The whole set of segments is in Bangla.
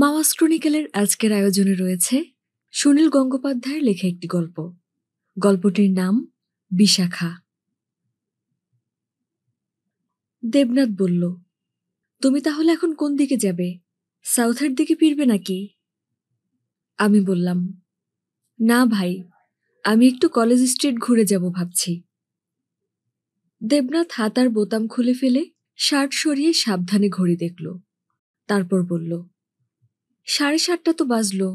মাওয়াস ক্রনিকেলের আজকের আয়োজনে রয়েছে সুনীল গঙ্গোপাধ্যায়ের লেখা একটি গল্প গল্পটির নাম বিশাখা দেবনাথ বলল তুমি তাহলে এখন কোন দিকে যাবে সাউথের দিকে ফিরবে নাকি আমি বললাম না ভাই আমি একটু কলেজ স্ট্রিট ঘুরে যাব ভাবছি দেবনাথ হাতার বোতাম খুলে ফেলে শার্ট সরিয়ে সাবধানে ঘড়ি দেখল তারপর বলল সাড়ে সাতটা তো বাজলো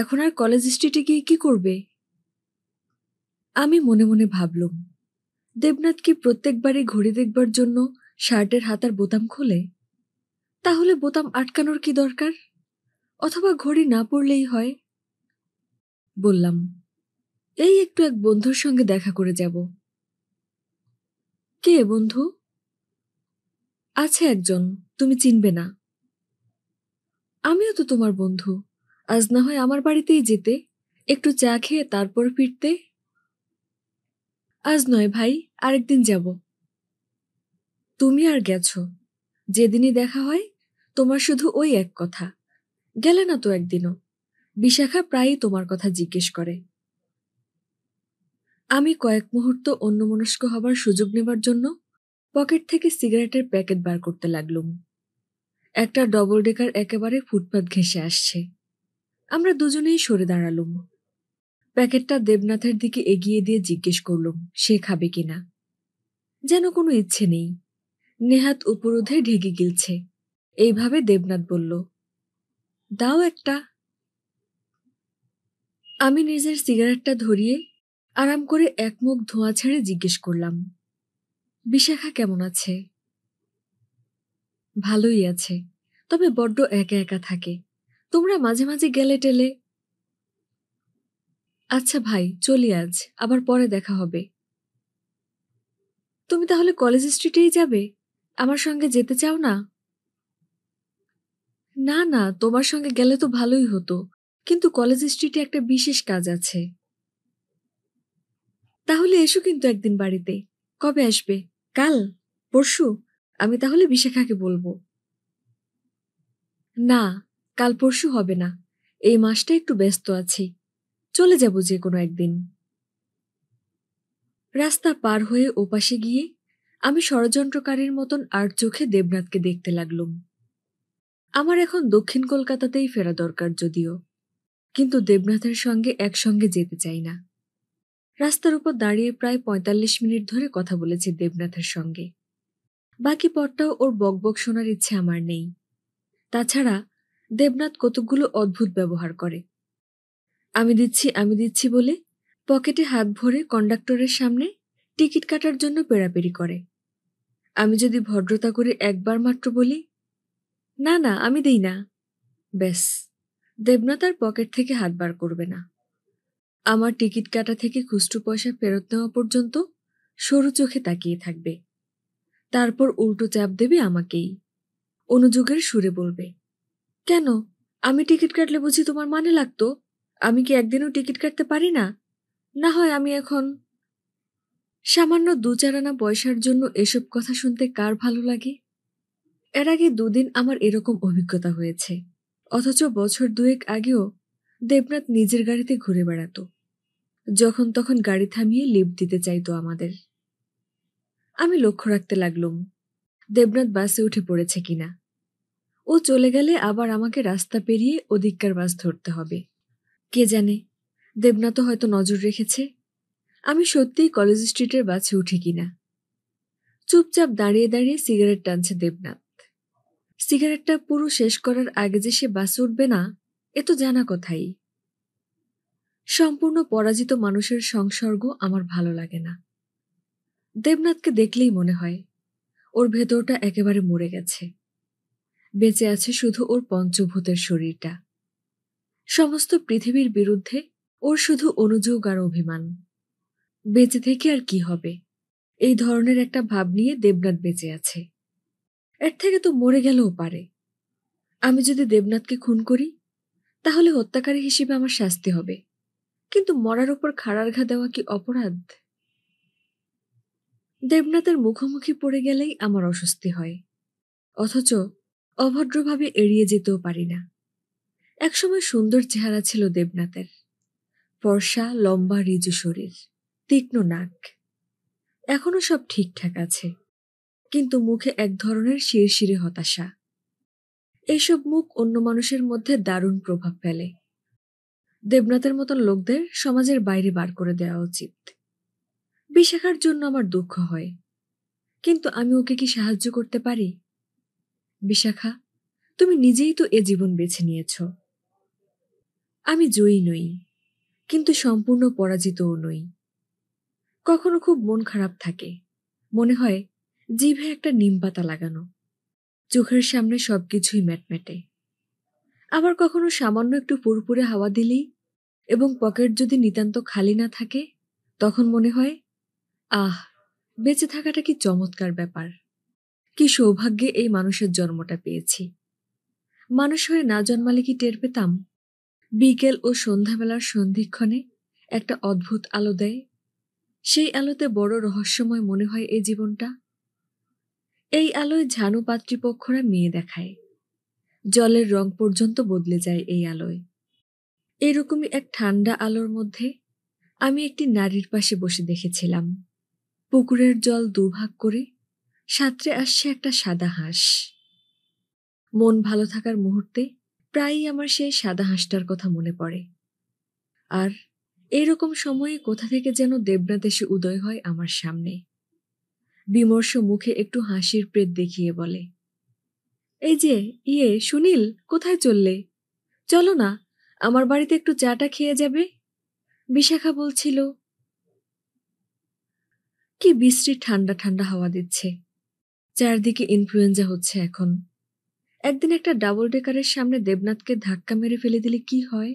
এখন আর কলেজ স্ট্রিটে গিয়ে কি করবে আমি মনে মনে ভাবলুম দেবনাথ কি প্রত্যেকবারই ঘড়ি দেখবার জন্য শার্টের হাতার বোতাম খোলে তাহলে বোতাম আটকানোর কি দরকার অথবা ঘড়ি না পড়লেই হয় বললাম এই একটু এক বন্ধুর সঙ্গে দেখা করে যাব কে বন্ধু আছে একজন তুমি চিনবে না আমিও তো তোমার বন্ধু আজ না হয় আমার বাড়িতেই যেতে একটু চা খেয়ে তারপর ফিরতে আজ নয় ভাই আরেকদিন যাব তুমি আর গেছো যেদিনই দেখা হয় তোমার শুধু ওই এক কথা গেলে না তো একদিনও বিশাখা প্রায়ই তোমার কথা জিজ্ঞেস করে আমি কয়েক মুহূর্ত অন্যমনস্ক হবার সুযোগ নেবার জন্য পকেট থেকে সিগারেটের প্যাকেট বার করতে লাগলুম একটা ডবল ডেকার একেবারে ফুটপাত ঘেঁষে আসছে আমরা দুজনেই সরে দাঁড়ালুম প্যাকেটটা দেবনাথের দিকে এগিয়ে দিয়ে জিজ্ঞেস করলুম সে খাবে কিনা যেন কোনো ইচ্ছে নেই নেহাত উপরোধে ঢেকে গিলছে এইভাবে দেবনাথ বলল দাও একটা আমি নিজের সিগারেটটা ধরিয়ে আরাম করে একমুখ ধোঁয়া ছেড়ে জিজ্ঞেস করলাম বিশাখা কেমন আছে ভালোই আছে তবে বড্ড একা একা থাকে তোমরা মাঝে মাঝে গেলে টেলে আচ্ছা ভাই চলি আজ আবার পরে দেখা হবে তুমি তাহলে কলেজ স্ট্রিটেই যাবে আমার সঙ্গে যেতে চাও না না না তোমার সঙ্গে গেলে তো ভালোই হতো কিন্তু কলেজ স্ট্রিটে একটা বিশেষ কাজ আছে তাহলে এসো কিন্তু একদিন বাড়িতে কবে আসবে কাল পরশু আমি তাহলে বিশাখাকে বলবো না কাল পরশু হবে না এই মাসটা একটু ব্যস্ত আছি চলে যাব যে কোনো একদিন রাস্তা পার হয়ে ওপাশে গিয়ে আমি ষড়যন্ত্রকারীর মতন আর চোখে দেবনাথকে দেখতে লাগলুম আমার এখন দক্ষিণ কলকাতাতেই ফেরা দরকার যদিও কিন্তু দেবনাথের সঙ্গে একসঙ্গে যেতে চাই না রাস্তার উপর দাঁড়িয়ে প্রায় পঁয়তাল্লিশ মিনিট ধরে কথা বলেছি দেবনাথের সঙ্গে বাকি পথটাও ওর বকবক শোনার ইচ্ছে আমার নেই তাছাড়া দেবনাথ কতকগুলো অদ্ভুত ব্যবহার করে আমি দিচ্ছি আমি দিচ্ছি বলে পকেটে হাত ভরে কন্ডাক্টরের সামনে টিকিট কাটার জন্য পেরাপেরি করে আমি যদি ভদ্রতা করে একবার মাত্র বলি না না আমি দিই না ব্যাস দেবনাথ আর পকেট থেকে হাত বার করবে না আমার টিকিট কাটা থেকে খুচরো পয়সা ফেরত নেওয়া পর্যন্ত সরু চোখে তাকিয়ে থাকবে তারপর উল্টো চাপ দেবে আমাকেই অনুযোগের সুরে বলবে কেন আমি টিকিট কাটলে বুঝি তোমার মানে লাগতো আমি কি একদিনও টিকিট কাটতে পারি না না হয় আমি এখন সামান্য দু চারানা পয়সার জন্য এসব কথা শুনতে কার ভালো লাগে এর আগে দুদিন আমার এরকম অভিজ্ঞতা হয়েছে অথচ বছর দুয়েক আগেও দেবনাথ নিজের গাড়িতে ঘুরে বেড়াতো যখন তখন গাড়ি থামিয়ে লিপ দিতে চাইতো আমাদের আমি লক্ষ্য রাখতে লাগলুম দেবনাথ বাসে উঠে পড়েছে কিনা ও চলে গেলে আবার আমাকে রাস্তা পেরিয়ে ওদিককার বাস ধরতে হবে কে জানে দেবনাথও হয়তো নজর রেখেছে আমি সত্যিই কলেজ স্ট্রিটের বাসে উঠি কিনা চুপচাপ দাঁড়িয়ে দাঁড়িয়ে সিগারেট টানছে দেবনাথ সিগারেটটা পুরো শেষ করার আগে যে সে বাসে উঠবে না এ তো জানা কথাই সম্পূর্ণ পরাজিত মানুষের সংসর্গ আমার ভালো লাগে না দেবনাথকে দেখলেই মনে হয় ওর ভেতরটা একেবারে মরে গেছে বেঁচে আছে শুধু ওর পঞ্চভূতের শরীরটা সমস্ত পৃথিবীর বিরুদ্ধে ওর শুধু অনুযোগ আর অভিমান বেঁচে থেকে আর কি হবে এই ধরনের একটা ভাব নিয়ে দেবনাথ বেঁচে আছে এর থেকে তো মরে গেলেও পারে আমি যদি দেবনাথকে খুন করি তাহলে হত্যাকারী হিসেবে আমার শাস্তি হবে কিন্তু মরার উপর খাড়ার ঘা দেওয়া কি অপরাধ দেবনাথের মুখোমুখি পড়ে গেলেই আমার অস্বস্তি হয় অথচ অভদ্রভাবে এড়িয়ে যেতেও পারি না একসময় সুন্দর চেহারা ছিল দেবনাথের ফর্সা লম্বা রিজু শরীর তীক্ষ্ণ নাক এখনো সব ঠিকঠাক আছে কিন্তু মুখে এক ধরনের শিরশিরে হতাশা এইসব মুখ অন্য মানুষের মধ্যে দারুণ প্রভাব ফেলে দেবনাথের মতন লোকদের সমাজের বাইরে বার করে দেওয়া উচিত বিশাখার জন্য আমার দুঃখ হয় কিন্তু আমি ওকে কি সাহায্য করতে পারি বিশাখা তুমি নিজেই তো এ জীবন বেছে নিয়েছ আমি জয়ী নই কিন্তু সম্পূর্ণ পরাজিতও নই কখনো খুব মন খারাপ থাকে মনে হয় জিভে একটা নিম পাতা লাগানো চোখের সামনে সবকিছুই ম্যাটম্যাটে আবার কখনো সামান্য একটু পুরপুরে হাওয়া দিলেই এবং পকেট যদি নিতান্ত খালি না থাকে তখন মনে হয় আহ বেঁচে থাকাটা কি চমৎকার ব্যাপার কি সৌভাগ্যে এই মানুষের জন্মটা পেয়েছি মানুষ হয়ে না জন্মালে কি টের পেতাম বিকেল ও সন্ধ্যাবেলার সন্ধিক্ষণে একটা অদ্ভুত আলো দেয় সেই আলোতে বড় রহস্যময় মনে হয় এই জীবনটা এই আলোয় ঝানু পাত্রীপক্ষরা মেয়ে দেখায় জলের রং পর্যন্ত বদলে যায় এই আলোয় এরকমই এক ঠান্ডা আলোর মধ্যে আমি একটি নারীর পাশে বসে দেখেছিলাম পুকুরের জল দুভাগ করে সাঁতরে আসছে একটা সাদা হাঁস মন ভালো থাকার মুহূর্তে প্রায়ই আমার সেই সাদা হাঁসটার কথা মনে পড়ে আর এরকম সময়ে কোথা থেকে যেন দেবনাথ এসে উদয় হয় আমার সামনে বিমর্ষ মুখে একটু হাসির প্রেত দেখিয়ে বলে এই যে ইয়ে সুনীল কোথায় চললে চলো না আমার বাড়িতে একটু চাটা খেয়ে যাবে বিশাখা বলছিল কি বিশ্রী ঠান্ডা ঠান্ডা হাওয়া দিচ্ছে চারদিকে ইনফ্লুয়েঞ্জা হচ্ছে এখন একদিন একটা ডাবল ডেকারের সামনে দেবনাথকে ধাক্কা মেরে ফেলে দিলে কি হয়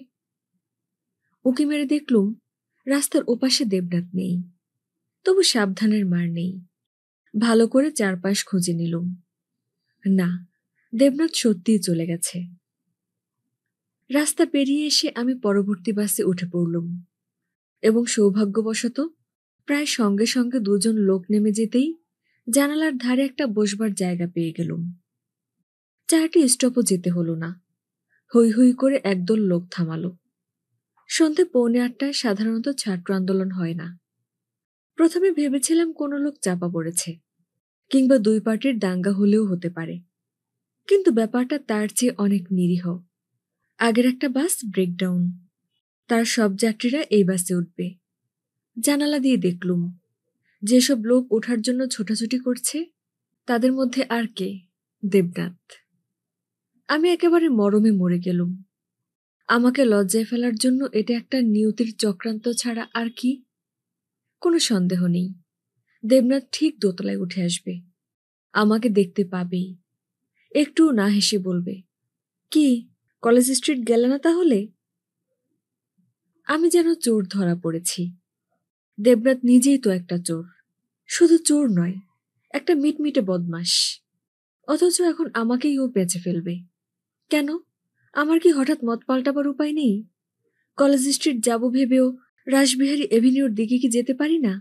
উঁকি মেরে দেখলুম রাস্তার ওপাশে দেবনাথ নেই তবু সাবধানের মার নেই ভালো করে চারপাশ খুঁজে নিলুম না দেবনাথ সত্যিই চলে গেছে রাস্তা পেরিয়ে এসে আমি পরবর্তী বাসে উঠে পড়লুম এবং সৌভাগ্যবশত প্রায় সঙ্গে সঙ্গে দুজন লোক নেমে যেতেই জানালার ধারে একটা বসবার জায়গা পেয়ে গেলুম চারটি স্টপও যেতে হলো না হৈ হৈ করে একদল লোক থামালো সন্ধে পৌনে আটটায় সাধারণত ছাত্র আন্দোলন হয় না প্রথমে ভেবেছিলাম কোনো লোক চাপা পড়েছে কিংবা দুই পার্টির দাঙ্গা হলেও হতে পারে কিন্তু ব্যাপারটা তার চেয়ে অনেক নিরীহ আগের একটা বাস ব্রেকডাউন তার সব যাত্রীরা এই বাসে উঠবে জানালা দিয়ে দেখলুম যেসব লোক ওঠার জন্য ছোটাছুটি করছে তাদের মধ্যে আর কে দেবনাথ আমি একেবারে মরমে মরে গেলুম আমাকে লজ্জায় ফেলার জন্য এটা একটা নিয়তির চক্রান্ত ছাড়া আর কি কোনো সন্দেহ নেই দেবনাথ ঠিক দোতলায় উঠে আসবে আমাকে দেখতে পাবেই একটু না হেসে বলবে কি কলেজ স্ট্রিট গেলে না তাহলে আমি যেন চোর ধরা পড়েছি দেবনাথ নিজেই তো একটা চোর শুধু চোর নয় একটা মিটমিটে বদমাস অথচ এখন আমাকেই ও পেঁচে ফেলবে কেন আমার কি হঠাৎ মত পাল্টাবার উপায় নেই কলেজ স্ট্রিট যাব ভেবেও রাসবিহারী এভিনিউর দিকে কি যেতে পারি না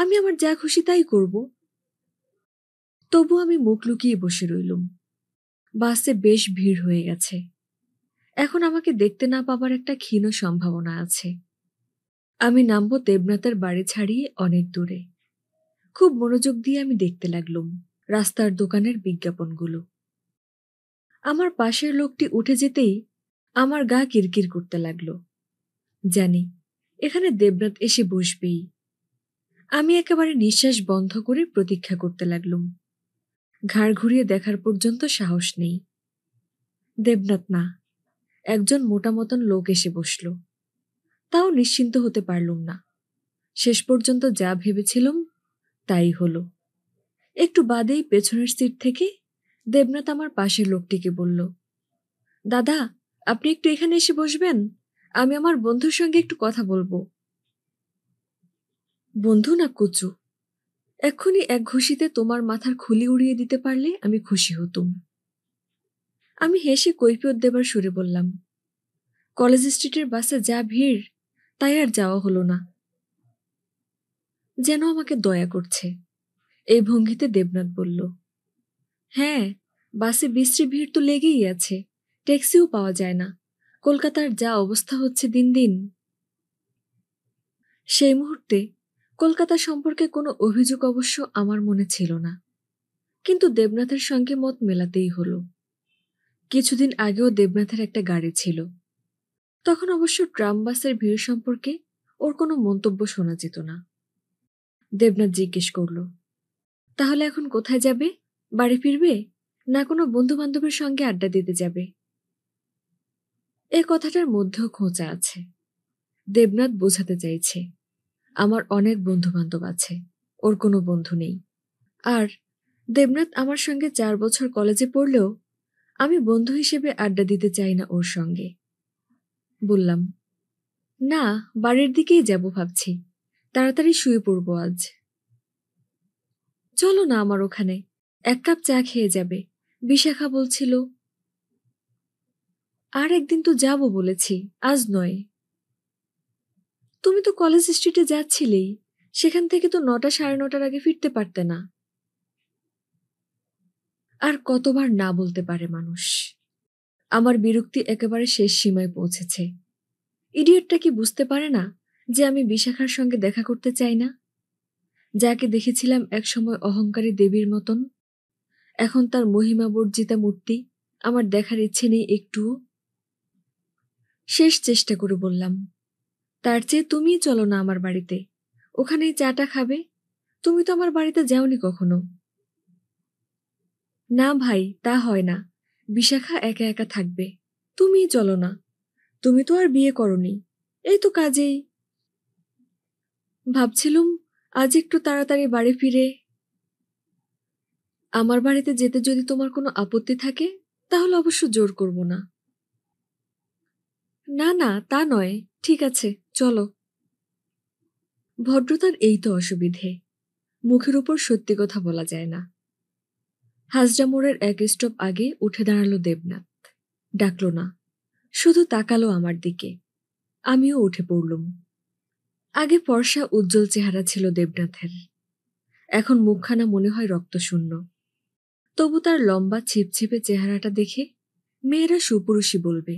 আমি আমার যা খুশি তাই করব তবু আমি মুখ লুকিয়ে বসে রইলুম বাসে বেশ ভিড় হয়ে গেছে এখন আমাকে দেখতে না পাবার একটা ক্ষীণ সম্ভাবনা আছে আমি নামব দেবনাথের বাড়ি ছাড়িয়ে অনেক দূরে খুব মনোযোগ দিয়ে আমি দেখতে লাগলুম রাস্তার দোকানের বিজ্ঞাপনগুলো আমার পাশের লোকটি উঠে যেতেই আমার গা কিরকির করতে লাগলো জানি এখানে দেবনাথ এসে বসবেই আমি একেবারে নিঃশ্বাস বন্ধ করে প্রতীক্ষা করতে লাগলুম ঘাড় ঘুরিয়ে দেখার পর্যন্ত সাহস নেই দেবনাথ না একজন মোটা মতন লোক এসে বসলো তাও নিশ্চিন্ত হতে পারলুম না শেষ পর্যন্ত যা ভেবেছিলুম তাই হলো একটু বাদেই পেছনের সিট থেকে দেবনাথ আমার পাশের লোকটিকে বলল দাদা আপনি একটু এখানে এসে বসবেন আমি আমার বন্ধুর সঙ্গে একটু কথা বলবো বন্ধু না কুচু এক্ষুনি এক ঘুষিতে তোমার মাথার খুলি উড়িয়ে দিতে পারলে আমি খুশি হতুম আমি হেসে কৈফিয়ত দেবার সুরে বললাম কলেজ স্ট্রিটের বাসে যা ভিড় তাই আর যাওয়া হলো না যেন আমাকে দয়া করছে এই ভঙ্গিতে দেবনাথ বলল হ্যাঁ বাসে বিশ্রী ভিড় তো লেগেই আছে ট্যাক্সিও পাওয়া যায় না কলকাতার যা অবস্থা হচ্ছে দিন দিন সেই মুহূর্তে কলকাতা সম্পর্কে কোনো অভিযোগ অবশ্য আমার মনে ছিল না কিন্তু দেবনাথের সঙ্গে মত মেলাতেই হলো কিছুদিন আগেও দেবনাথের একটা গাড়ি ছিল তখন অবশ্য ট্রাম বাসের ভিড় সম্পর্কে ওর কোনো মন্তব্য শোনা যেত না দেবনাথ জিজ্ঞেস করল তাহলে এখন কোথায় যাবে বাড়ি ফিরবে না কোনো বন্ধু বান্ধবের সঙ্গে আড্ডা দিতে যাবে এ কথাটার মধ্যেও খোঁচা আছে দেবনাথ বোঝাতে চাইছে আমার অনেক বন্ধু বান্ধব আছে ওর কোনো বন্ধু নেই আর দেবনাথ আমার সঙ্গে চার বছর কলেজে পড়লেও আমি বন্ধু হিসেবে আড্ডা দিতে চাই না ওর সঙ্গে বললাম না বাড়ির দিকেই যাব ভাবছি তাড়াতাড়ি শুয়ে পড়ব আজ চলো না আমার ওখানে এক কাপ চা খেয়ে যাবে বিশাখা বলছিল আর একদিন তো যাব বলেছি আজ নয় তুমি তো কলেজ স্ট্রিটে যাচ্ছিলেই সেখান থেকে তো নটা সাড়ে নটার আগে ফিরতে পারতে না আর কতবার না বলতে পারে মানুষ আমার বিরক্তি একেবারে শেষ সীমায় পৌঁছেছে ইডিয়টটা কি বুঝতে পারে না যে আমি বিশাখার সঙ্গে দেখা করতে চাই না যাকে দেখেছিলাম একসময় অহংকারী দেবীর মতন এখন তার মহিমাবর্জিতা মূর্তি আমার দেখার ইচ্ছে নেই একটুও শেষ চেষ্টা করে বললাম তার চেয়ে তুমিই চলো না আমার বাড়িতে ওখানেই চাটা খাবে তুমি তো আমার বাড়িতে যাওনি কখনো না ভাই তা হয় না বিশাখা একা একা থাকবে তুমি চলো না তুমি তো আর বিয়ে করনি এই তো কাজেই ভাবছিলুম আজ একটু তাড়াতাড়ি বাড়ি ফিরে আমার বাড়িতে যেতে যদি তোমার কোনো আপত্তি থাকে তাহলে অবশ্য জোর করব না না না তা নয় ঠিক আছে চলো ভদ্রতার এই তো অসুবিধে মুখের উপর সত্যি কথা বলা যায় না হাজরা মোড়ের এক স্টপ আগে উঠে দাঁড়ালো দেবনাথ ডাকল না শুধু তাকালো আমার দিকে আমিও উঠে পড়লুম আগে পর্ষা উজ্জ্বল চেহারা ছিল দেবনাথের এখন মুখখানা মনে হয় রক্তশূন্য তবু তার লম্বা ছিপছিপে চেহারাটা দেখে মেয়েরা সুপুরুষই বলবে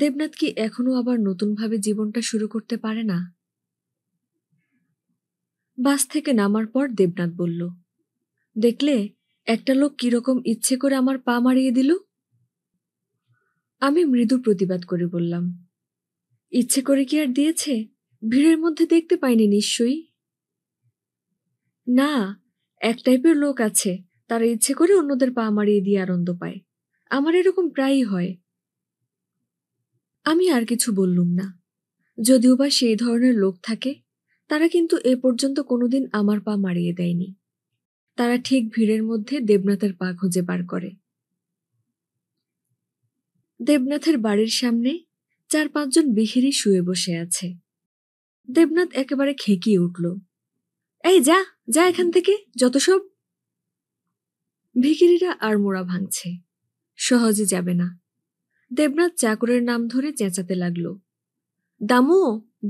দেবনাথ কি এখনো আবার নতুনভাবে জীবনটা শুরু করতে পারে না বাস থেকে নামার পর দেবনাথ বলল দেখলে একটা লোক কিরকম ইচ্ছে করে আমার পা মারিয়ে দিল আমি মৃদু প্রতিবাদ করে বললাম ইচ্ছে করে কি আর দিয়েছে ভিড়ের মধ্যে দেখতে পাইনি নিশ্চয়ই না এক টাইপের লোক আছে তারা ইচ্ছে করে অন্যদের পা মারিয়ে দিয়ে আনন্দ পায় আমার এরকম প্রায়ই হয় আমি আর কিছু বললুম না যদিও বা সেই ধরনের লোক থাকে তারা কিন্তু এ পর্যন্ত কোনোদিন আমার পা মারিয়ে দেয়নি তারা ঠিক ভিড়ের মধ্যে দেবনাথের পা খুঁজে বার করে দেবনাথের বাড়ির সামনে চার পাঁচজন বিহিরি শুয়ে বসে আছে দেবনাথ একেবারে খেঁকিয়ে উঠল এই যা যা এখান থেকে যত সব ভিখিরিরা আর মোড়া ভাঙছে সহজে যাবে না দেবনাথ চাকরের নাম ধরে চেঁচাতে লাগলো দামু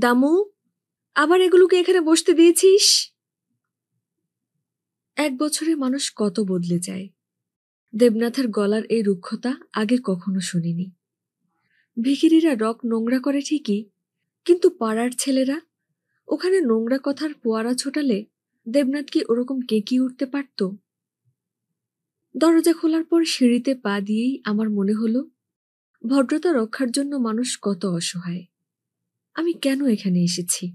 দামু আবার এগুলোকে এখানে বসতে দিয়েছিস এক বছরে মানুষ কত বদলে যায় দেবনাথের গলার এই রুক্ষতা আগে কখনো শুনিনি ভিখিরিরা রক নোংরা করে ঠিকই কিন্তু পাড়ার ছেলেরা ওখানে নোংরা কথার পোয়ারা ছোটালে দেবনাথ কি ওরকম কেঁকি উঠতে পারত দরজা খোলার পর সিঁড়িতে পা দিয়েই আমার মনে হলো ভদ্রতা রক্ষার জন্য মানুষ কত অসহায় আমি কেন এখানে এসেছি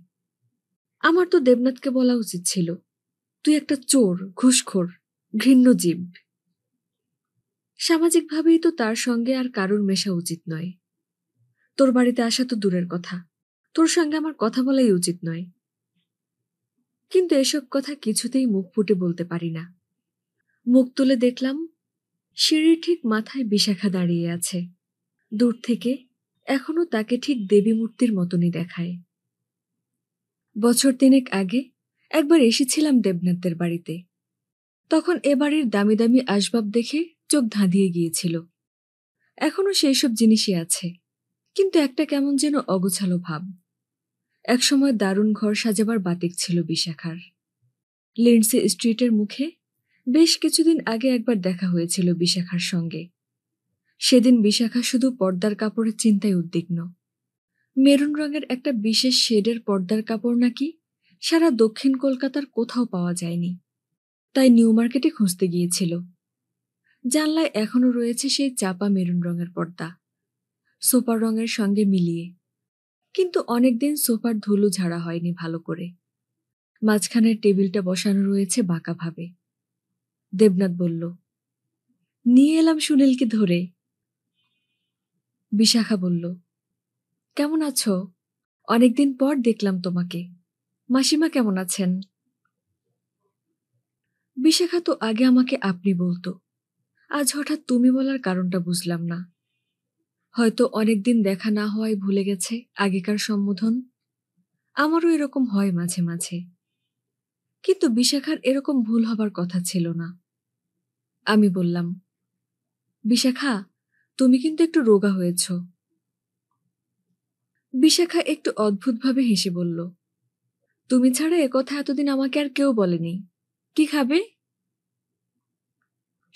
আমার তো দেবনাথকে বলা উচিত ছিল তুই একটা চোর ঘুষখোর ঘৃণ্য জীব সামাজিকভাবেই তো তার সঙ্গে আর কারুর মেশা উচিত নয় তোর বাড়িতে আসা তো দূরের কথা তোর সঙ্গে আমার কথা বলাই উচিত নয় কিন্তু এসব কথা কিছুতেই মুখ ফুটে বলতে পারি না মুখ তুলে দেখলাম সিঁড়ির ঠিক মাথায় বিশাখা দাঁড়িয়ে আছে দূর থেকে এখনো তাকে ঠিক দেবী মূর্তির মতনই দেখায় বছর তিনেক আগে একবার এসেছিলাম দেবনাথদের বাড়িতে তখন এ বাড়ির দামি দামি আসবাব দেখে চোখ ধাঁধিয়ে গিয়েছিল এখনও সেই সব জিনিসই আছে কিন্তু একটা কেমন যেন অগোছালো ভাব একসময় দারুণ ঘর সাজাবার বাতিক ছিল বিশাখার লিন্ডসে স্ট্রিটের মুখে বেশ কিছুদিন আগে একবার দেখা হয়েছিল বিশাখার সঙ্গে সেদিন বিশাখা শুধু পর্দার কাপড়ের চিন্তায় উদ্বিগ্ন মেরুন রঙের একটা বিশেষ শেডের পর্দার কাপড় নাকি সারা দক্ষিণ কলকাতার কোথাও পাওয়া যায়নি তাই নিউ মার্কেটে খুঁজতে গিয়েছিল জানলায় এখনও রয়েছে সেই চাপা মেরুন রঙের পর্দা সোফার রঙের সঙ্গে মিলিয়ে কিন্তু অনেকদিন সোফার ধুলো ঝাড়া হয়নি ভালো করে মাঝখানের টেবিলটা বসানো রয়েছে বাঁকাভাবে দেবনাথ বলল নিয়ে এলাম সুনীলকে ধরে বিশাখা বলল কেমন আছো অনেকদিন পর দেখলাম তোমাকে মাসিমা কেমন আছেন বিশাখা তো আগে আমাকে আপনি বলতো আজ হঠাৎ তুমি বলার কারণটা বুঝলাম না হয়তো অনেকদিন দেখা না হওয়ায় ভুলে গেছে আগেকার সম্বোধন আমারও এরকম হয় মাঝে মাঝে কিন্তু বিশাখার এরকম ভুল হবার কথা ছিল না আমি বললাম বিশাখা তুমি কিন্তু একটু রোগা হয়েছ বিশাখা একটু অদ্ভুতভাবে হেসে বলল তুমি ছাড়া একথা এতদিন আমাকে আর কেউ বলেনি কি খাবে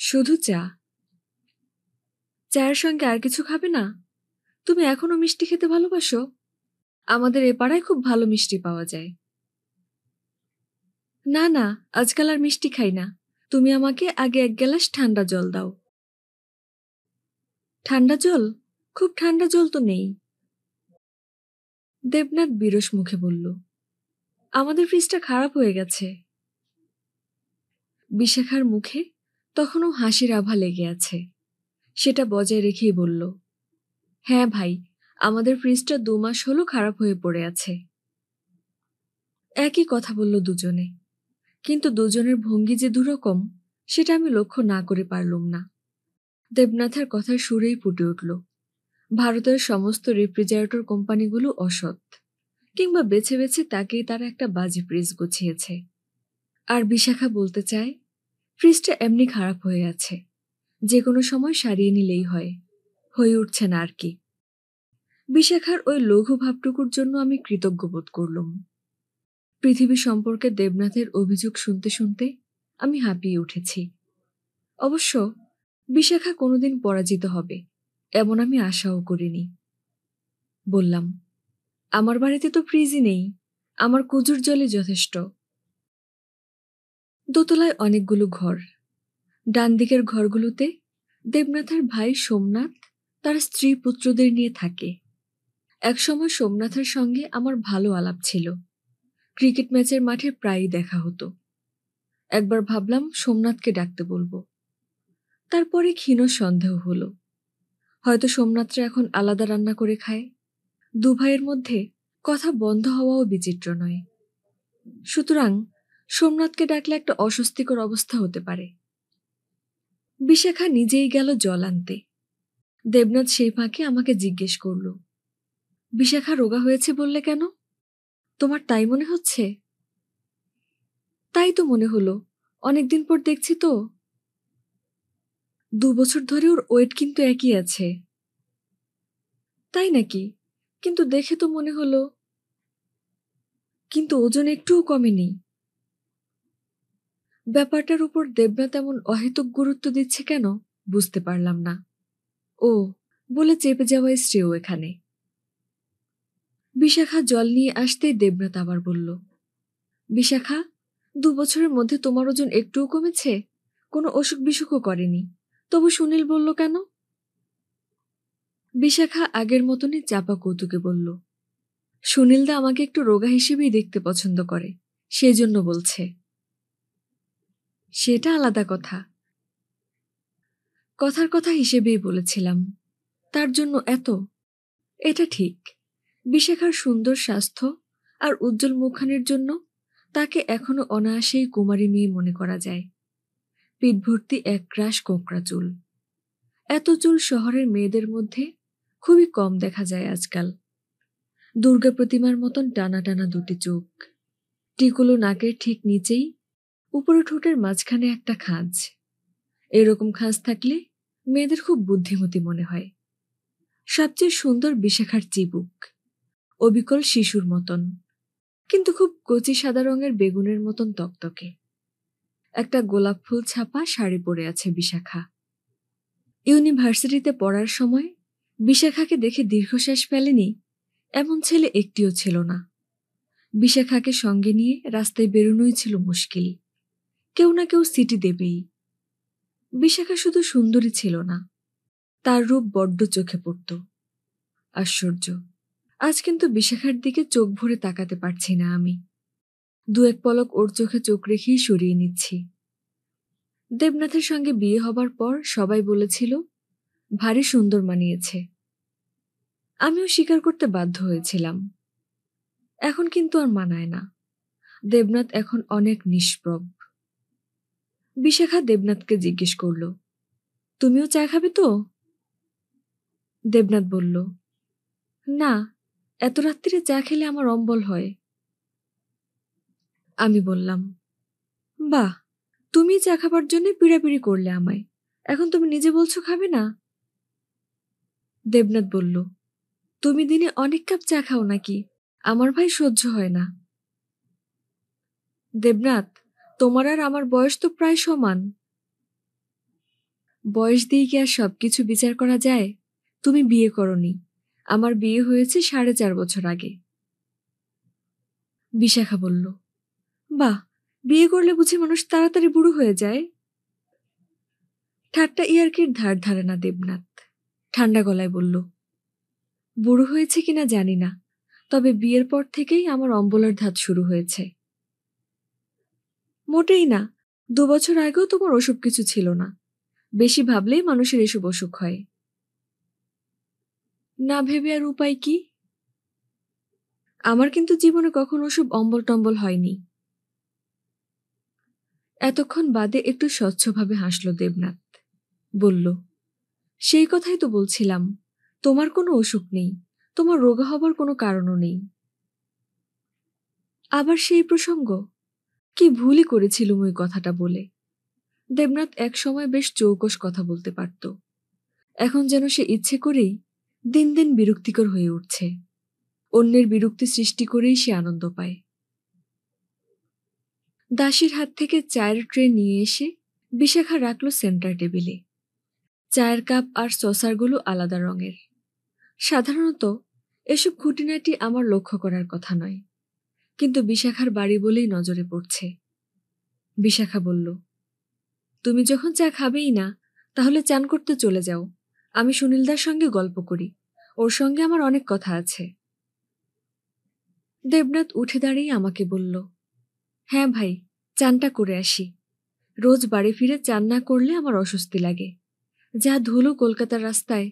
শুধু চা চায়ের সঙ্গে আর কিছু খাবে না তুমি এখনো মিষ্টি খেতে ভালোবাসো আমাদের এ পাড়ায় খুব ভালো মিষ্টি পাওয়া যায় না না আজকাল আর মিষ্টি খাই না তুমি আমাকে আগে এক গ্লাস ঠান্ডা জল দাও ঠান্ডা জল খুব ঠান্ডা জল তো নেই দেবনাথ বিরস মুখে বলল আমাদের ফ্রিজটা খারাপ হয়ে গেছে বিশাখার মুখে তখনও হাসির আভা লেগে আছে সেটা বজায় রেখেই বলল হ্যাঁ ভাই আমাদের ফ্রিজটা দু মাস হলো খারাপ হয়ে পড়ে আছে একই কথা বলল দুজনে কিন্তু দুজনের ভঙ্গি যে দুরকম সেটা আমি লক্ষ্য না করে পারলুম না দেবনাথের কথা সুরেই ফুটে উঠল ভারতের সমস্ত রেফ্রিজারেটর কোম্পানিগুলো অসৎ কিংবা বেছে বেছে তাকেই তারা একটা বাজি ফ্রিজ গুছিয়েছে আর বিশাখা বলতে চায় ফ্রিজটা এমনি খারাপ হয়ে আছে যে কোনো সময় সারিয়ে নিলেই হয় হয়ে উঠছে না আর কি বিশাখার ওই লঘু ভাবটুকুর জন্য আমি কৃতজ্ঞ বোধ করলুম পৃথিবী সম্পর্কে দেবনাথের অভিযোগ শুনতে শুনতে আমি হাঁপিয়ে উঠেছি অবশ্য বিশাখা কোনোদিন পরাজিত হবে এমন আমি আশাও করিনি বললাম আমার বাড়িতে তো ফ্রিজই নেই আমার কুজুর জলে যথেষ্ট দোতলায় অনেকগুলো ঘর ডান দিকের ঘরগুলোতে দেবনাথের ভাই সোমনাথ তার স্ত্রী পুত্রদের নিয়ে থাকে একসময় সোমনাথের সঙ্গে আমার ভালো আলাপ ছিল ক্রিকেট ম্যাচের মাঠে প্রায়ই দেখা হতো একবার ভাবলাম সোমনাথকে ডাকতে বলবো তারপরে ক্ষীণ সন্দেহ হলো হয়তো সোমনাথরা এখন আলাদা রান্না করে খায় দুভাইয়ের মধ্যে কথা বন্ধ হওয়াও বিচিত্র নয় সুতরাং সোমনাথকে ডাকলে একটা অস্বস্তিকর অবস্থা হতে পারে বিশাখা নিজেই গেল জল আনতে দেবনাথ সেই ফাঁকে আমাকে জিজ্ঞেস করল বিশাখা রোগা হয়েছে বললে কেন তোমার তাই মনে হচ্ছে তাই তো মনে হলো অনেকদিন পর দেখছি তো দু বছর ধরে ওর ওয়েট কিন্তু একই আছে তাই নাকি কিন্তু দেখে তো মনে হলো কিন্তু ওজন একটুও কমেনি ব্যাপারটার উপর দেবনা তেমন অহেতুক গুরুত্ব দিচ্ছে কেন বুঝতে পারলাম না ও বলে চেপে যাওয়াই শ্রেয় এখানে বিশাখা জল নিয়ে আসতেই দেবনাথ আবার বলল বিশাখা দু বছরের মধ্যে তোমার ওজন একটুও কমেছে কোনো অসুখ বিসুখও করেনি তবু সুনীল বলল কেন বিশাখা আগের মতনই চাপা কৌতুকে বলল সুনীলদা আমাকে একটু রোগা হিসেবেই দেখতে পছন্দ করে সেই জন্য বলছে সেটা আলাদা কথা কথার কথা হিসেবেই বলেছিলাম তার জন্য এত এটা ঠিক বিশাখার সুন্দর স্বাস্থ্য আর উজ্জ্বল মুখানের জন্য তাকে এখনো অনায়াসেই কুমারী মেয়ে মনে করা যায় পিঠভর্তি এক গ্রাস কোঁকড়া চুল এত চুল শহরের মেয়েদের মধ্যে খুবই কম দেখা যায় আজকাল দুর্গা প্রতিমার মতন টানা টানা দুটি চোখ টিকুলো নাকের ঠিক নিচেই উপরে ঠোঁটের মাঝখানে একটা খাঁজ এরকম খাঁজ থাকলে মেয়েদের খুব বুদ্ধিমতী মনে হয় সবচেয়ে সুন্দর বিশাখার চিবুক অবিকল শিশুর মতন কিন্তু খুব কচি সাদা রঙের বেগুনের মতন তকতকে একটা গোলাপ ফুল ছাপা শাড়ি পরে আছে বিশাখা ইউনিভার্সিটিতে পড়ার সময় বিশাখাকে দেখে দীর্ঘশ্বাস ফেলেনি এমন ছেলে একটিও ছিল না বিশাখাকে সঙ্গে নিয়ে রাস্তায় বেরোনোই ছিল মুশকিল কেউ না কেউ সিটি দেবেই বিশাখা শুধু সুন্দরী ছিল না তার রূপ বড্ড চোখে পড়ত আশ্চর্য আজ কিন্তু বিশাখার দিকে চোখ ভরে তাকাতে পারছি না আমি দু এক পলক ওর চোখে চোখ রেখেই সরিয়ে নিচ্ছি দেবনাথের সঙ্গে বিয়ে হবার পর সবাই বলেছিল ভারী সুন্দর মানিয়েছে আমিও স্বীকার করতে বাধ্য হয়েছিলাম এখন কিন্তু আর মানায় না দেবনাথ এখন অনেক নিষ্প্রব বিশাখা দেবনাথকে জিজ্ঞেস করল তুমিও চা খাবে তো দেবনাথ বলল না এত রাত্রিরে চা খেলে আমার অম্বল হয় আমি বললাম বাহ তুমি চা খাবার জন্য পিড়াপিড়ি করলে আমায় এখন তুমি নিজে বলছো খাবে না দেবনাথ বলল তুমি দিনে অনেক কাপ চা খাও নাকি আমার ভাই সহ্য হয় না দেবনাথ তোমার আর আমার বয়স তো প্রায় সমান বয়স দিয়ে কি আর সবকিছু বিচার করা যায় তুমি বিয়ে করনি আমার বিয়ে হয়েছে সাড়ে চার বছর আগে বিশাখা বলল বাহ বিয়ে করলে বুঝি মানুষ তাড়াতাড়ি বুড়ো হয়ে যায় ঠাট্টা ইয়ারকির ধার ধারে না দেবনাথ ঠান্ডা গলায় বলল বুড়ো হয়েছে কিনা জানি না তবে বিয়ের পর থেকেই আমার অম্বলার ধাত শুরু হয়েছে মোটেই না দুবছর আগেও তোমার অসুখ কিছু ছিল না বেশি ভাবলেই মানুষের এসব অসুখ হয় না ভেবে আর উপায় কি আমার কিন্তু জীবনে কখনো ওসব অম্বল টম্বল হয়নি এতক্ষণ বাদে একটু স্বচ্ছভাবে হাসল দেবনাথ বলল সেই কথাই তো বলছিলাম তোমার কোনো অসুখ নেই তোমার রোগা হবার কোনো কারণও নেই আবার সেই প্রসঙ্গ কি ভুলই করেছিলুম ওই কথাটা বলে দেবনাথ একসময় বেশ চৌকস কথা বলতে পারত এখন যেন সে ইচ্ছে করেই দিন দিন বিরক্তিকর হয়ে উঠছে অন্যের বিরক্তি সৃষ্টি করেই সে আনন্দ পায় দাসীর হাত থেকে চায়ের ট্রে নিয়ে এসে বিশাখা রাখল সেন্টার টেবিলে চায়ের কাপ আর সসারগুলো আলাদা রঙের সাধারণত এসব খুঁটিনাটি আমার লক্ষ্য করার কথা নয় কিন্তু বিশাখার বাড়ি বলেই নজরে পড়ছে বিশাখা বলল তুমি যখন চা খাবেই না তাহলে চান করতে চলে যাও আমি সুনীলদার সঙ্গে গল্প করি ওর সঙ্গে আমার অনেক কথা আছে দেবনাথ উঠে দাঁড়িয়ে আমাকে বলল হ্যাঁ ভাই চানটা করে আসি রোজ বাড়ি ফিরে চান না করলে আমার অস্বস্তি লাগে যা ধুলো কলকাতার রাস্তায়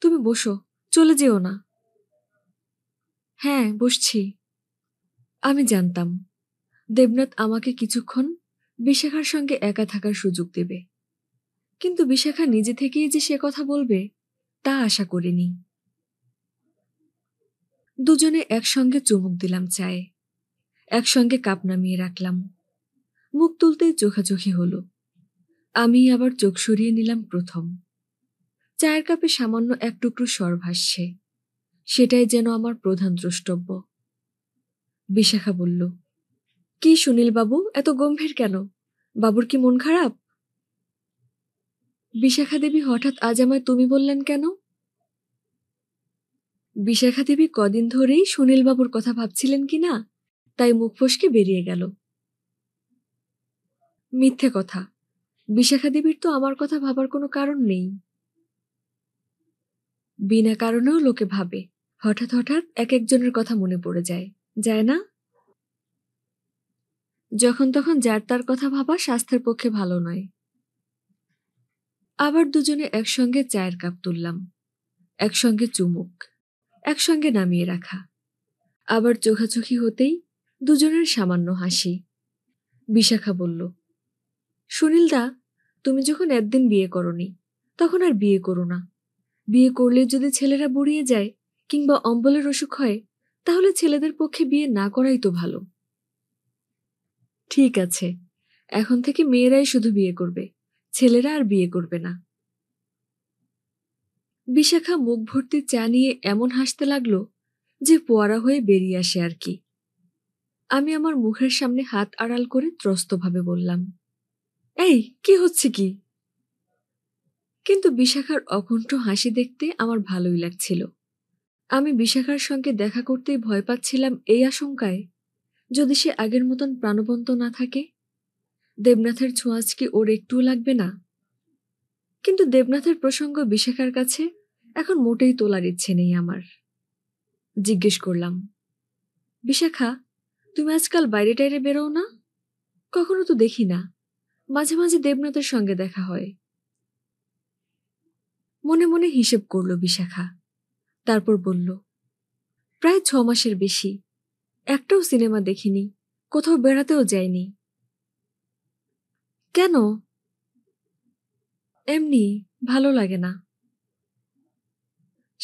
তুমি বসো চলে যেও না হ্যাঁ বসছি আমি জানতাম দেবনাথ আমাকে কিছুক্ষণ বিশাখার সঙ্গে একা থাকার সুযোগ দেবে কিন্তু বিশাখা নিজে থেকেই যে সে কথা বলবে তা আশা করিনি দুজনে একসঙ্গে চুমুক দিলাম চায়ে একসঙ্গে কাপ নামিয়ে রাখলাম মুখ তুলতেই চোখাচোখি হলো আমি আবার চোখ সরিয়ে নিলাম প্রথম চায়ের কাপে সামান্য এক টুকরো স্বর ভাসছে সেটাই যেন আমার প্রধান দ্রষ্টব্য বিশাখা বলল কি সুনীল বাবু এত গম্ভীর কেন বাবুর কি মন খারাপ বিশাখা দেবী হঠাৎ আজ আমায় তুমি বললেন কেন বিশাখা দেবী কদিন ধরেই সুনীলবাবুর কথা ভাবছিলেন কি না তাই মুখ ফসকে বেরিয়ে গেল মিথ্যে কথা বিশাখা দেবীর তো আমার কথা ভাবার কোনো কারণ নেই বিনা কারণেও লোকে ভাবে হঠাৎ হঠাৎ এক একজনের কথা মনে পড়ে যায় যায় না যখন তখন যার তার কথা ভাবা স্বাস্থ্যের পক্ষে ভালো নয় আবার দুজনে একসঙ্গে চায়ের কাপ তুললাম একসঙ্গে চুমুক একসঙ্গে নামিয়ে রাখা আবার চোখাচোখি হতেই দুজনের সামান্য হাসি বিশাখা বলল সুনীলদা তুমি যখন একদিন বিয়ে করনি তখন আর বিয়ে করো না বিয়ে করলে যদি ছেলেরা বুড়িয়ে যায় কিংবা অম্বলের অসুখ হয় তাহলে ছেলেদের পক্ষে বিয়ে না করাই তো ভালো ঠিক আছে এখন থেকে মেয়েরাই শুধু বিয়ে করবে ছেলেরা আর বিয়ে করবে না বিশাখা মুখ ভর্তি চা নিয়ে এমন হাসতে লাগলো যে পোয়ারা হয়ে বেরিয়ে আসে আর কি আমি আমার মুখের সামনে হাত আড়াল করে ত্রস্তভাবে বললাম এই কি হচ্ছে কি কিন্তু বিশাখার অকণ্ঠ হাসি দেখতে আমার ভালোই লাগছিল আমি বিশাখার সঙ্গে দেখা করতেই ভয় পাচ্ছিলাম এই আশঙ্কায় যদি সে আগের মতন প্রাণবন্ত না থাকে দেবনাথের ছোঁয়াচ কি ওর একটুও লাগবে না কিন্তু দেবনাথের প্রসঙ্গ বিশাখার কাছে এখন মোটেই তোলার ইচ্ছে নেই আমার জিজ্ঞেস করলাম বিশাখা তুমি আজকাল বাইরে টাইরে বেরোও না কখনো তো দেখি না মাঝে মাঝে দেবনাথের সঙ্গে দেখা হয় মনে মনে হিসেব করল বিশাখা তারপর বলল প্রায় ছ মাসের বেশি একটাও সিনেমা দেখিনি কোথাও বেড়াতেও যায়নি কেন এমনি ভালো লাগে না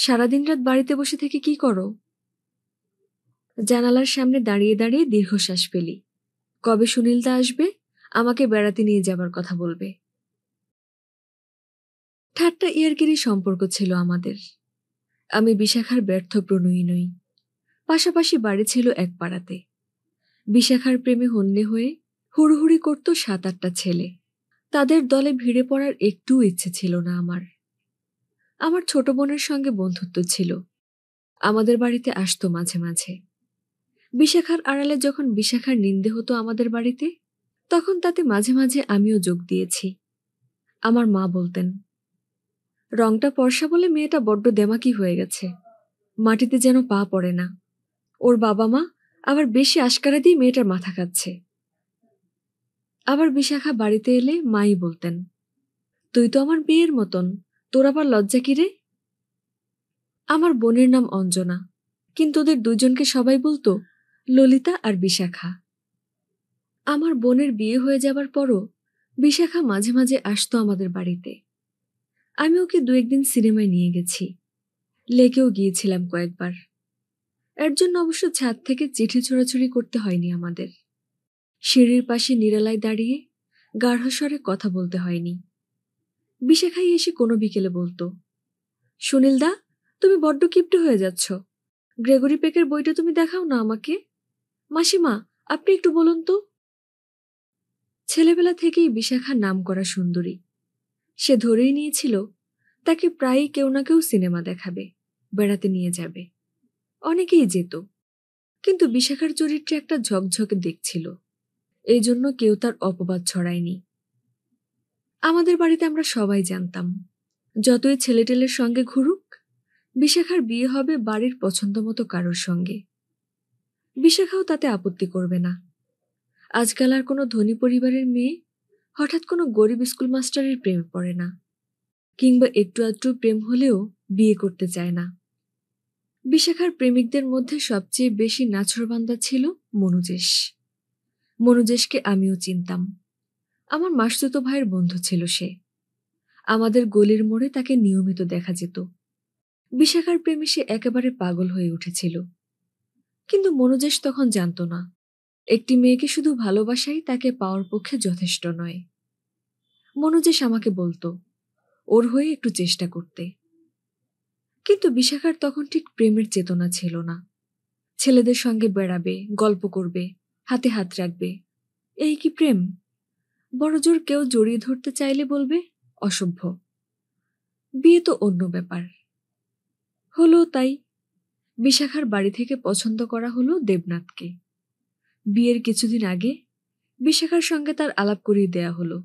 সারাদিন রাত বাড়িতে বসে থেকে কি করো জানালার সামনে দাঁড়িয়ে দাঁড়িয়ে দীর্ঘশ্বাস পেলি কবে সুনীলদা আসবে আমাকে বেড়াতে নিয়ে যাবার কথা বলবে ঠাট্টা ইয়ারগিরি সম্পর্ক ছিল আমাদের আমি বিশাখার ব্যর্থ প্রণয়ী নই পাশাপাশি বাড়ি ছিল এক পাড়াতে বিশাখার প্রেমে হন্যে হয়ে হুড়ুহুড়ি করত সাত আটটা ছেলে তাদের দলে ভিড়ে পড়ার একটু ইচ্ছে ছিল না আমার আমার ছোট বোনের সঙ্গে বন্ধুত্ব ছিল আমাদের বাড়িতে আসতো মাঝে মাঝে বিশাখার আড়ালে যখন বিশাখার নিন্দে হতো আমাদের বাড়িতে তখন তাতে মাঝে মাঝে আমিও যোগ দিয়েছি আমার মা বলতেন রংটা পর্ষা বলে মেয়েটা বড্ড দেমাকি হয়ে গেছে মাটিতে যেন পা পড়ে না ওর বাবা মা আবার বেশি আশকারা দিয়ে মেয়েটার মাথা খাচ্ছে আবার বিশাখা বাড়িতে এলে মাই বলতেন তুই তো আমার মেয়ের মতন তোর আবার লজ্জা কিরে আমার বোনের নাম অঞ্জনা কিন্তু ওদের দুজনকে সবাই বলতো ললিতা আর বিশাখা আমার বোনের বিয়ে হয়ে যাবার পরও বিশাখা মাঝে মাঝে আসতো আমাদের বাড়িতে আমি ওকে দু একদিন সিনেমায় নিয়ে গেছি লেগেও গিয়েছিলাম কয়েকবার এর জন্য অবশ্য ছাদ থেকে চিঠি ছোড়াছুড়ি করতে হয়নি আমাদের সিঁড়ির পাশে নিরালায় দাঁড়িয়ে গাঢ়স্বরে কথা বলতে হয়নি বিশাখাই এসে কোনো বিকেলে বলতো সুনীলদা তুমি বড্ড কিপ্ট হয়ে যাচ্ছ গ্রেগরি পেকের বইটা তুমি দেখাও না আমাকে মাসিমা আপনি একটু বলুন তো ছেলেবেলা থেকেই বিশাখা নাম করা সুন্দরী সে ধরেই নিয়েছিল তাকে প্রায়ই কেউ না কেউ সিনেমা দেখাবে বেড়াতে নিয়ে যাবে অনেকেই যেত কিন্তু বিশাখার চরিত্রে একটা ঝকঝকে দেখছিল এই জন্য কেউ তার অপবাদ ছড়ায়নি আমাদের বাড়িতে আমরা সবাই জানতাম যতই ছেলেটেলের সঙ্গে ঘুরুক বিশাখার বিয়ে হবে বাড়ির পছন্দ মতো কারোর সঙ্গে বিশাখাও তাতে আপত্তি করবে না আজকাল আর কোনো ধনী পরিবারের মেয়ে হঠাৎ কোনো গরিব স্কুল মাস্টারের প্রেমে পড়ে না কিংবা একটু আধটু প্রেম হলেও বিয়ে করতে চায় না বিশাখার প্রেমিকদের মধ্যে সবচেয়ে বেশি নাছরবান্দা ছিল মনুজেশ মনুজেশকে আমিও চিনতাম আমার মাসতুতো ভাইয়ের বন্ধু ছিল সে আমাদের গলির মোড়ে তাকে নিয়মিত দেখা যেত বিশাখার প্রেমে সে একেবারে পাগল হয়ে উঠেছিল কিন্তু মনোজেশ তখন জানত না একটি মেয়েকে শুধু ভালোবাসাই তাকে পাওয়ার পক্ষে যথেষ্ট নয় মনোজেশ আমাকে বলতো ওর হয়ে একটু চেষ্টা করতে কিন্তু বিশাখার তখন ঠিক প্রেমের চেতনা ছিল না ছেলেদের সঙ্গে বেড়াবে গল্প করবে হাতে হাত রাখবে এই কি প্রেম বড়জোর কেউ জড়িয়ে ধরতে চাইলে বলবে অসভ্য বিয়ে তো অন্য ব্যাপার হলো তাই বিশাখার বাড়ি থেকে পছন্দ করা হলো দেবনাথকে বিয়ের কিছুদিন আগে বিশাখার সঙ্গে তার আলাপ করিয়ে দেয়া হলো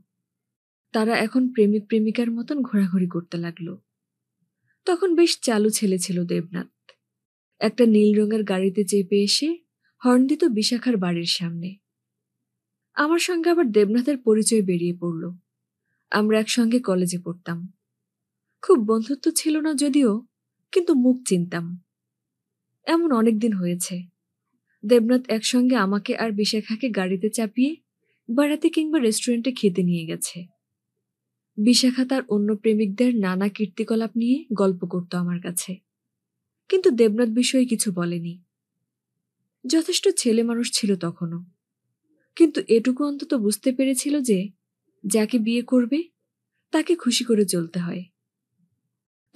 তারা এখন প্রেমিক প্রেমিকার মতন ঘোরাঘুরি করতে লাগলো তখন বেশ চালু ছেলে ছিল দেবনাথ একটা নীল রঙের গাড়িতে চেপে এসে হর্ন দিত বিশাখার বাড়ির সামনে আমার সঙ্গে আবার দেবনাথের পরিচয় বেরিয়ে পড়ল আমরা একসঙ্গে কলেজে পড়তাম খুব বন্ধুত্ব ছিল না যদিও কিন্তু মুখ চিনতাম এমন অনেক দিন হয়েছে দেবনাথ একসঙ্গে আমাকে আর বিশাখাকে গাড়িতে চাপিয়ে বেড়াতে কিংবা রেস্টুরেন্টে খেতে নিয়ে গেছে বিশাখা তার অন্য প্রেমিকদের নানা কীর্তিকলাপ নিয়ে গল্প করত আমার কাছে কিন্তু দেবনাথ বিষয়ে কিছু বলেনি যথেষ্ট ছেলে মানুষ ছিল তখনও কিন্তু এটুকু অন্তত বুঝতে পেরেছিল যে যাকে বিয়ে করবে তাকে খুশি করে চলতে হয়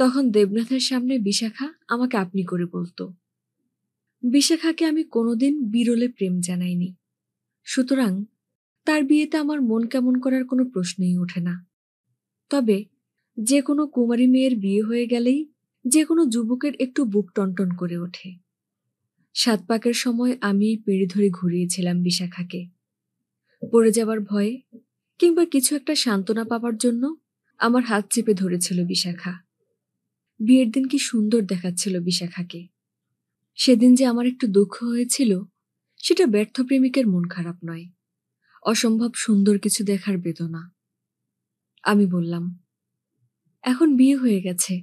তখন দেবনাথের সামনে বিশাখা আমাকে আপনি করে বলতো বিশাখাকে আমি কোনোদিন বিরলে প্রেম জানাইনি সুতরাং তার বিয়েতে আমার মন কেমন করার কোনো প্রশ্নই ওঠে না তবে যে কোনো কুমারী মেয়ের বিয়ে হয়ে গেলেই যে কোনো যুবকের একটু বুক টনটন করে ওঠে সাত পাকের সময় আমি পেড়ে ধরে ঘুরিয়েছিলাম বিশাখাকে পড়ে যাবার ভয়ে কিংবা কিছু একটা সান্ত্বনা পাবার জন্য আমার হাত চেপে ধরেছিল বিশাখা বিয়ের দিন কি সুন্দর দেখাচ্ছিল বিশাখাকে সেদিন যে আমার একটু দুঃখ হয়েছিল সেটা ব্যর্থ প্রেমিকের মন খারাপ নয় অসম্ভব সুন্দর কিছু দেখার বেদনা আমি বললাম এখন বিয়ে হয়ে গেছে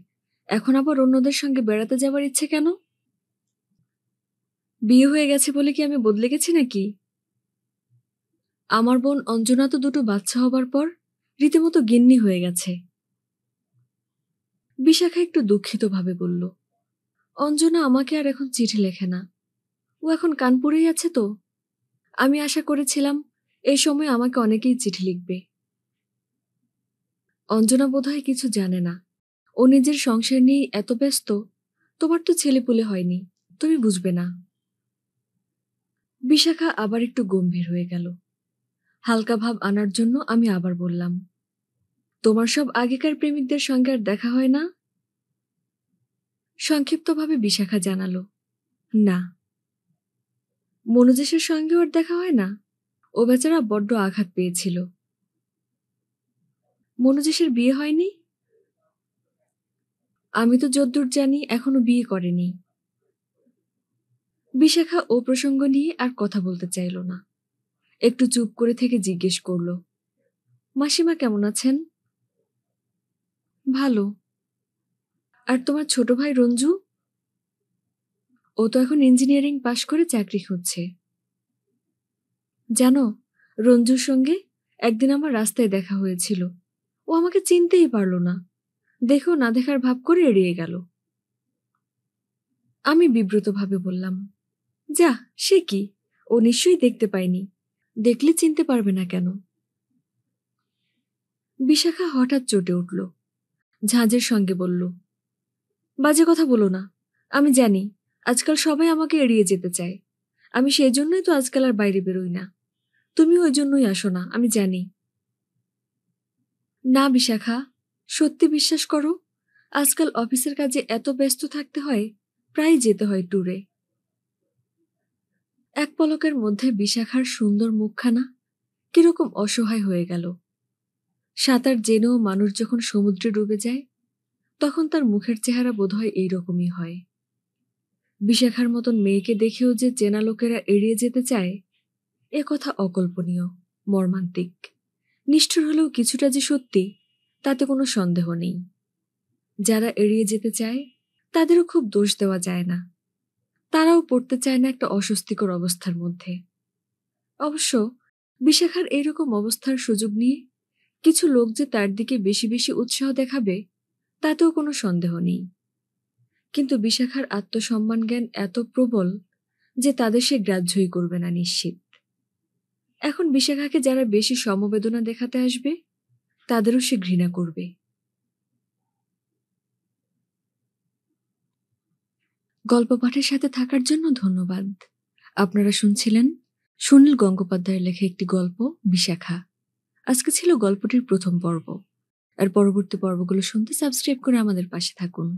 এখন আবার অন্যদের সঙ্গে বেড়াতে যাবার ইচ্ছে কেন বিয়ে হয়ে গেছে বলে কি আমি বদলে গেছি নাকি আমার বোন অঞ্জনা তো দুটো বাচ্চা হবার পর রীতিমতো গিন্নি হয়ে গেছে বিশাখা একটু দুঃখিতভাবে বলল অঞ্জনা আমাকে আর এখন চিঠি লেখে না ও এখন কানপুরেই আছে তো আমি আশা করেছিলাম এই সময় আমাকে অনেকেই চিঠি লিখবে অঞ্জনা বোধহয় কিছু জানে না ও নিজের সংসার নিয়েই এত ব্যস্ত তোমার তো ছেলেপুলে হয়নি তুমি বুঝবে না বিশাখা আবার একটু গম্ভীর হয়ে গেল হালকা ভাব আনার জন্য আমি আবার বললাম তোমার সব আগেকার প্রেমিকদের সঙ্গে আর দেখা হয় না সংক্ষিপ্তভাবে বিশাখা জানালো না মনোজেশের সঙ্গে ওর দেখা হয় না ও বেচারা বড্ড আঘাত পেয়েছিল মনোজেশের বিয়ে হয়নি আমি তো যদ্দূর জানি এখনো বিয়ে করেনি বিশাখা ও প্রসঙ্গ নিয়ে আর কথা বলতে চাইল না একটু চুপ করে থেকে জিজ্ঞেস করল মাসিমা কেমন আছেন ভালো আর তোমার ছোট ভাই রঞ্জু ও তো এখন ইঞ্জিনিয়ারিং পাশ করে চাকরি খুঁজছে জানো রঞ্জুর সঙ্গে একদিন আমার রাস্তায় দেখা হয়েছিল ও আমাকে চিনতেই পারল না দেখেও না দেখার ভাব করে এড়িয়ে গেল আমি বিব্রতভাবে বললাম যা সে কি ও নিশ্চয়ই দেখতে পায়নি দেখলে চিনতে পারবে না কেন বিশাখা হঠাৎ চটে উঠল ঝাঁঝের সঙ্গে বলল বাজে কথা বলো না আমি জানি আজকাল সবাই আমাকে এড়িয়ে যেতে চায় আমি সেই জন্যই তো আজকাল আর বাইরে বেরোই না তুমি ওই জন্যই আসো না আমি জানি না বিশাখা সত্যি বিশ্বাস করো আজকাল অফিসের কাজে এত ব্যস্ত থাকতে হয় প্রায় যেতে হয় ট্যুরে এক পলকের মধ্যে বিশাখার সুন্দর মুখখানা কিরকম অসহায় হয়ে গেল সাঁতার জেনেও মানুষ যখন সমুদ্রে ডুবে যায় তখন তার মুখের চেহারা বোধ হয় এইরকমই হয় বিশাখার মতন মেয়েকে দেখেও যে চেনা লোকেরা এড়িয়ে যেতে চায় এ কথা অকল্পনীয় মর্মান্তিক নিষ্ঠুর হলেও কিছুটা যে সত্যি তাতে কোনো সন্দেহ নেই যারা এড়িয়ে যেতে চায় তাদেরও খুব দোষ দেওয়া যায় না তারাও পড়তে চায় না একটা অস্বস্তিকর অবস্থার মধ্যে অবশ্য বিশাখার এইরকম অবস্থার সুযোগ নিয়ে কিছু লোক যে তার দিকে বেশি বেশি উৎসাহ দেখাবে তাতেও কোনো সন্দেহ নেই কিন্তু বিশাখার আত্মসম্মান জ্ঞান এত প্রবল যে তাদের সে গ্রাহ্যই করবে না নিশ্চিত এখন বিশাখাকে যারা বেশি সমবেদনা দেখাতে আসবে তাদেরও সে ঘৃণা করবে গল্প পাঠের সাথে থাকার জন্য ধন্যবাদ আপনারা শুনছিলেন সুনীল গঙ্গোপাধ্যায়ের লেখা একটি গল্প বিশাখা আজকে ছিল গল্পটির প্রথম পর্ব আর পরবর্তী পর্বগুলো শুনতে সাবস্ক্রাইব করে আমাদের পাশে থাকুন